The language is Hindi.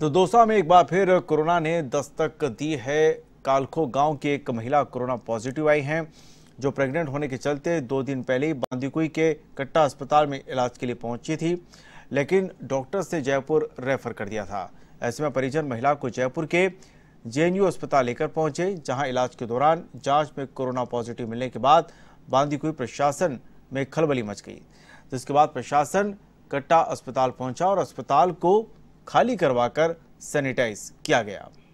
तो दोसा में एक बार फिर कोरोना ने दस्तक दी है कालखो गांव की एक महिला कोरोना पॉजिटिव आई हैं जो प्रेग्नेंट होने के चलते दो दिन पहले ही बांदीकुई के कट्टा अस्पताल में इलाज के लिए पहुंची थी लेकिन डॉक्टर्स ने जयपुर रेफर कर दिया था ऐसे में परिजन महिला को जयपुर के जेएनयू अस्पताल लेकर पहुंचे जहां इलाज के दौरान जांच में कोरोना पॉजिटिव मिलने के बाद बांदीकुई प्रशासन में खलबली मच गई जिसके बाद प्रशासन कट्टा अस्पताल पहुंचा और अस्पताल को खाली करवाकर सैनिटाइज किया गया